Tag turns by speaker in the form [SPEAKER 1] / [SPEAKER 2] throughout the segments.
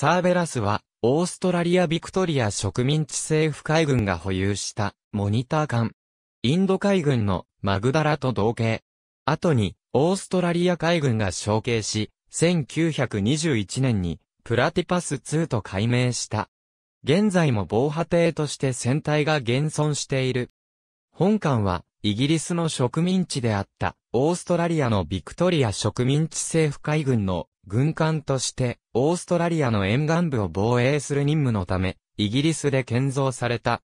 [SPEAKER 1] サーベラスは、オーストラリア・ビクトリア植民地政府海軍が保有したモニター艦。インド海軍のマグダラと同型。後に、オーストラリア海軍が承継し、1921年にプラティパス2と改名した。現在も防波堤として船体が現存している。本艦はイギリスの植民地であったオーストラリアのビクトリア植民地政府海軍の軍艦として、オーストラリアの沿岸部を防衛する任務のため、イギリスで建造された。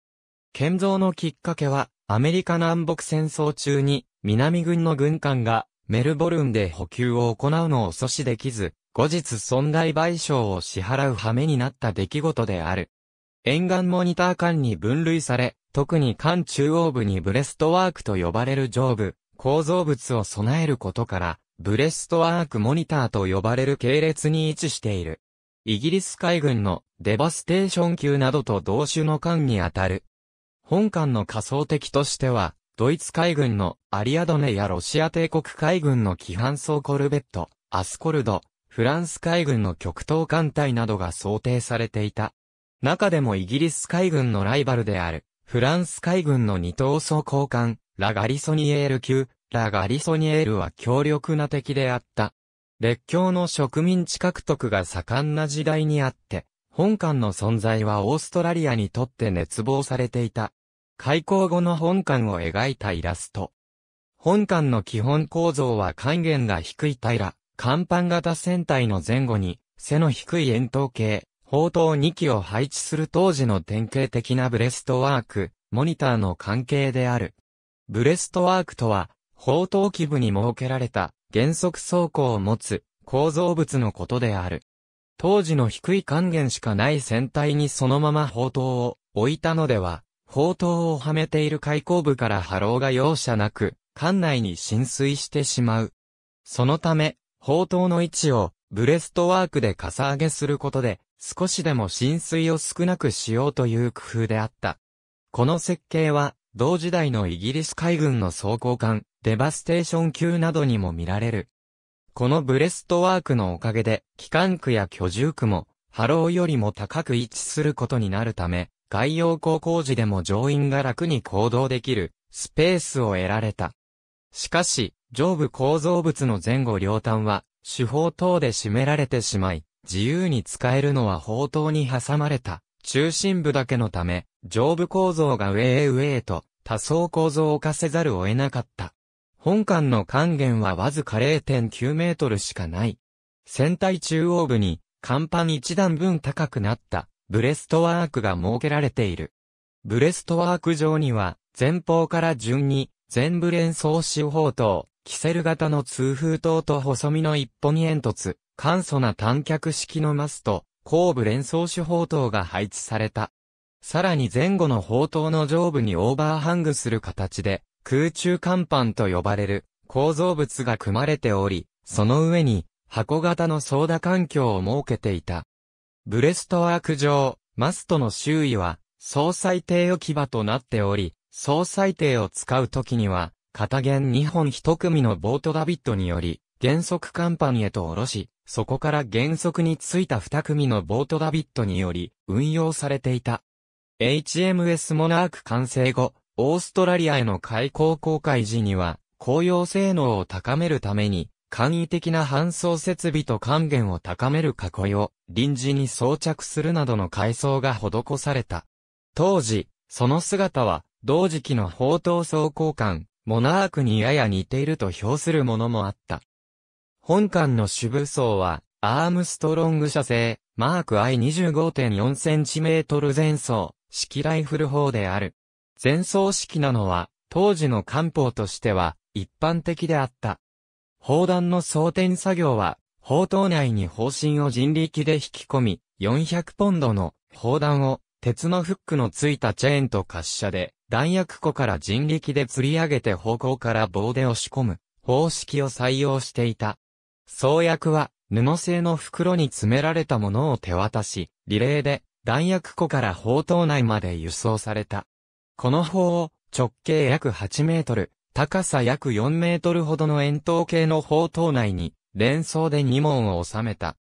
[SPEAKER 1] 建造のきっかけは、アメリカ南北戦争中に、南軍の軍艦が、メルボルンで補給を行うのを阻止できず、後日損害賠償を支払う羽目になった出来事である。沿岸モニター艦に分類され、特に艦中央部にブレストワークと呼ばれる上部、構造物を備えることから、ブレストアークモニターと呼ばれる系列に位置している。イギリス海軍のデバステーション級などと同種の艦にあたる。本艦の仮想敵としては、ドイツ海軍のアリアドネやロシア帝国海軍の規範装コルベット、アスコルド、フランス海軍の極東艦隊などが想定されていた。中でもイギリス海軍のライバルである、フランス海軍の二等装甲艦、ラガリソニエール級、ラ・ガリソニエールは強力な敵であった。列強の植民地獲得が盛んな時代にあって、本館の存在はオーストラリアにとって熱望されていた。開港後の本館を描いたイラスト。本館の基本構造は還元が低い平甲板型船体の前後に、背の低い円筒形、砲塔2機を配置する当時の典型的なブレストワーク、モニターの関係である。ブレストワークとは、砲塔基部に設けられた原則装甲を持つ構造物のことである。当時の低い還元しかない船体にそのまま砲塔を置いたのでは、砲塔をはめている開口部から波浪が容赦なく、艦内に浸水してしまう。そのため、砲塔の位置をブレストワークでかさ上げすることで、少しでも浸水を少なくしようという工夫であった。この設計は、同時代のイギリス海軍の装甲艦、デバステーション級などにも見られる。このブレストワークのおかげで、機関区や居住区も、波浪よりも高く位置することになるため、外洋航工事でも乗員が楽に行動できる、スペースを得られた。しかし、上部構造物の前後両端は、手法等で占められてしまい、自由に使えるのは砲塔に挟まれた、中心部だけのため、上部構造が上へ上へと、多層構造を化せざるを得なかった。本館の還元はわずか0.9メートルしかない。船体中央部に、甲板一段分高くなった、ブレストワークが設けられている。ブレストワーク上には、前方から順に、全部連装四方塔、キセル型の通風塔と細身の一本煙突、簡素な短脚式のマスと、後部連装四方塔が配置された。さらに前後の砲塔の上部にオーバーハングする形で、空中甲板と呼ばれる構造物が組まれており、その上に箱型の操舵環境を設けていた。ブレストワーク上、マストの周囲は総裁艇置き場となっており、総裁艇を使うときには、片弦2本1組のボートダビットにより、原則甲板へと下ろし、そこから原則についた2組のボートダビットにより運用されていた。HMS モナーク完成後、オーストラリアへの開港公開時には、公用性能を高めるために、簡易的な搬送設備と還元を高める囲いを臨時に装着するなどの改装が施された。当時、その姿は、同時期の砲塔装甲艦、モナークにやや似ていると評するものもあった。本艦の主武装は、アームストロング社製、マーク I25.4cm 前装、式ライフル砲である。前奏式なのは、当時の官報としては、一般的であった。砲弾の装填作業は、砲塔内に砲身を人力で引き込み、400ポンドの砲弾を、鉄のフックのついたチェーンと滑車で、弾薬庫から人力で吊り上げて方向から棒で押し込む、方式を採用していた。創薬は、布製の袋に詰められたものを手渡し、リレーで、弾薬庫から砲塔内まで輸送された。この砲を直径約8メートル、高さ約4メートルほどの円筒形の砲塔内に連装で2門を収めた。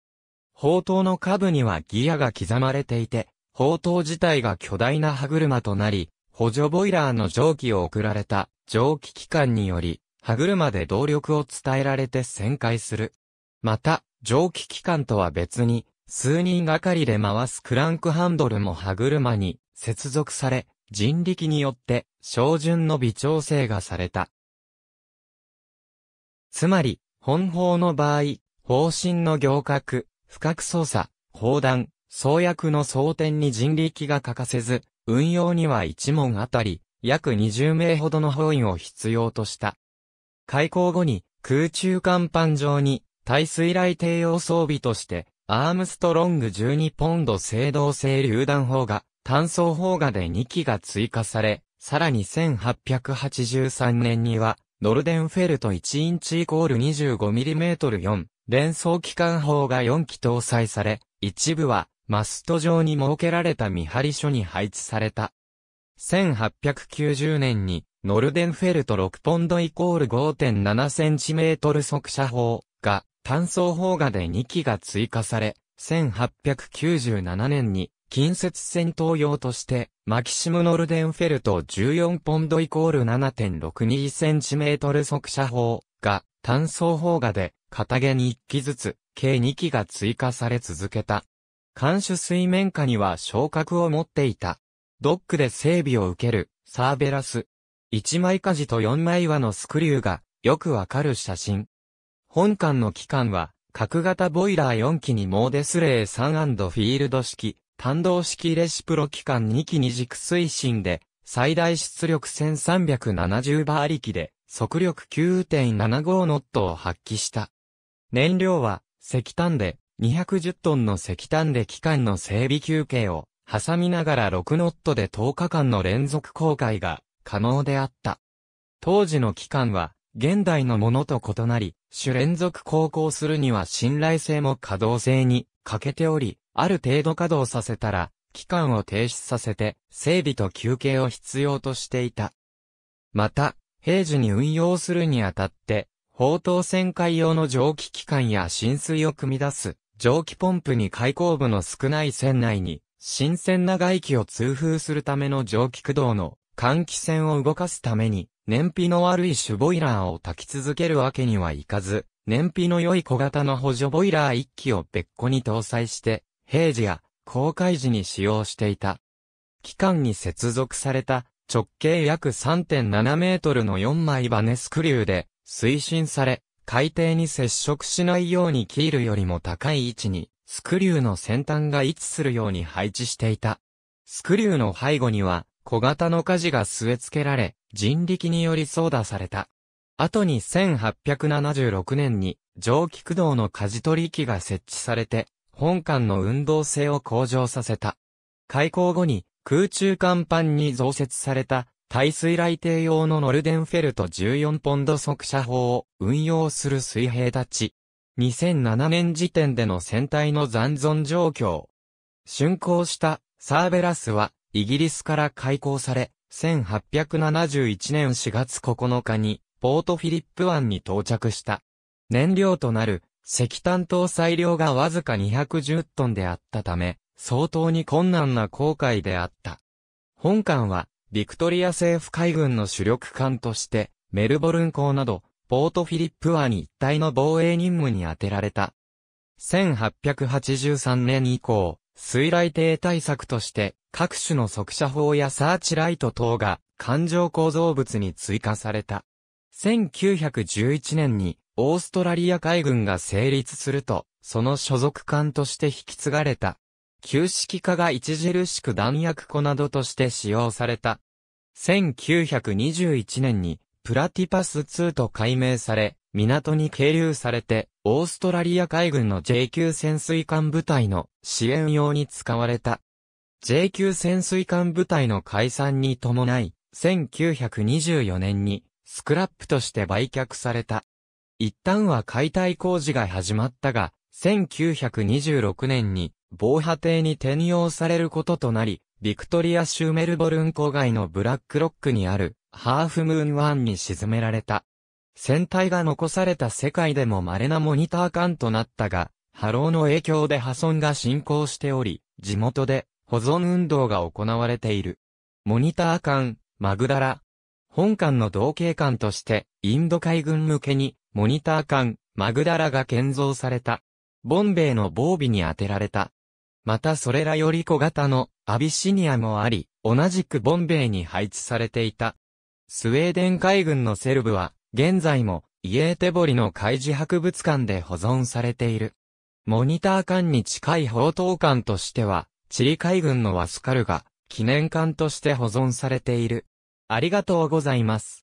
[SPEAKER 1] 砲塔の下部にはギアが刻まれていて、砲塔自体が巨大な歯車となり、補助ボイラーの蒸気を送られた蒸気機関により、歯車で動力を伝えられて旋回する。また、蒸気機関とは別に、数人がかりで回すクランクハンドルも歯車に接続され、人力によって、照準の微調整がされた。つまり、本法の場合、方針の行革、深く操作、砲弾、創薬の装填に人力が欠かせず、運用には一問あたり、約20名ほどの法員を必要とした。開港後に、空中甲板上に、耐水雷艇用装備として、アームストロング12ポンド制動性榴弾砲が単素砲画で2機が追加され、さらに1883年には、ノルデンフェルト1インチイコール 25mm4、連装機関砲が4機搭載され、一部は、マスト上に設けられた見張り所に配置された。1890年に、ノルデンフェルト6ポンドイコール 5.7cm 速射砲が、単素砲画で2機が追加され、1897年に近接戦闘用として、マキシム・ノルデンフェルト14ポンドイコール7 6 2トル速射砲が単装砲画で片毛に1機ずつ計2機が追加され続けた。艦首水面下には昇格を持っていた。ドックで整備を受けるサーベラス。1枚舵と4枚輪のスクリューがよくわかる写真。本艦の機関は角型ボイラー4機にモーデスレー3フィールド式単動式レシプロ機関2機二軸推進で、最大出力1370馬力で、速力9.75ノットを発揮した。燃料は、石炭で、210トンの石炭で機関の整備休憩を、挟みながら6ノットで10日間の連続航海が、可能であった。当時の機関は、現代のものと異なり、主連続航行するには信頼性も可動性に欠けており、ある程度稼働させたら、期間を停止させて、整備と休憩を必要としていた。また、平時に運用するにあたって、砲塔旋回用の蒸気機関や浸水を組み出す、蒸気ポンプに開口部の少ない船内に、新鮮な外気を通風するための蒸気駆動の換気扇を動かすために、燃費の悪いシュボイラーを焚き続けるわけにはいかず、燃費の良い小型の補助ボイラー1機を別個に搭載して、平時や公開時に使用していた。機関に接続された直径約3.7メートルの4枚バネスクリューで推進され、海底に接触しないようにキールよりも高い位置にスクリューの先端が位置するように配置していた。スクリューの背後には小型の舵が据え付けられ、人力により操舵された。後に1876年に蒸気駆動の舵取り機が設置されて、本艦の運動性を向上させた。開港後に空中甲板に増設された耐水雷艇用のノルデンフェルト14ポンド速射砲を運用する水兵たち。2007年時点での船体の残存状況。竣工したサーベラスはイギリスから開港され、1871年4月9日にポートフィリップ湾に到着した。燃料となる石炭搭載量がわずか210トンであったため、相当に困難な航海であった。本艦は、ビクトリア政府海軍の主力艦として、メルボルン港など、ポートフィリップ湾一帯の防衛任務に充てられた。1883年以降、水雷艇対策として、各種の速射砲やサーチライト等が、艦上構造物に追加された。1911年に、オーストラリア海軍が成立すると、その所属艦として引き継がれた。旧式化が著しく弾薬庫などとして使用された。1921年に、プラティパス2と改名され、港に係留されて、オーストラリア海軍の J 級潜水艦部隊の支援用に使われた。J 級潜水艦部隊の解散に伴い、1924年にスクラップとして売却された。一旦は解体工事が始まったが、1926年に防波堤に転用されることとなり、ビクトリア・シューメルボルン郊外のブラックロックにあるハーフムーン湾に沈められた。船体が残された世界でも稀なモニター艦となったが、波浪の影響で破損が進行しており、地元で保存運動が行われている。モニター艦、マグダラ。本艦の同型艦として、インド海軍向けにモニター艦、マグダラが建造された。ボンベイの防備に当てられた。またそれらより小型のアビシニアもあり、同じくボンベイに配置されていた。スウェーデン海軍のセルブは、現在もイエーテボリの海事博物館で保存されている。モニター艦に近い砲塔艦としては、チリ海軍のワスカルが記念艦として保存されている。ありがとうございます。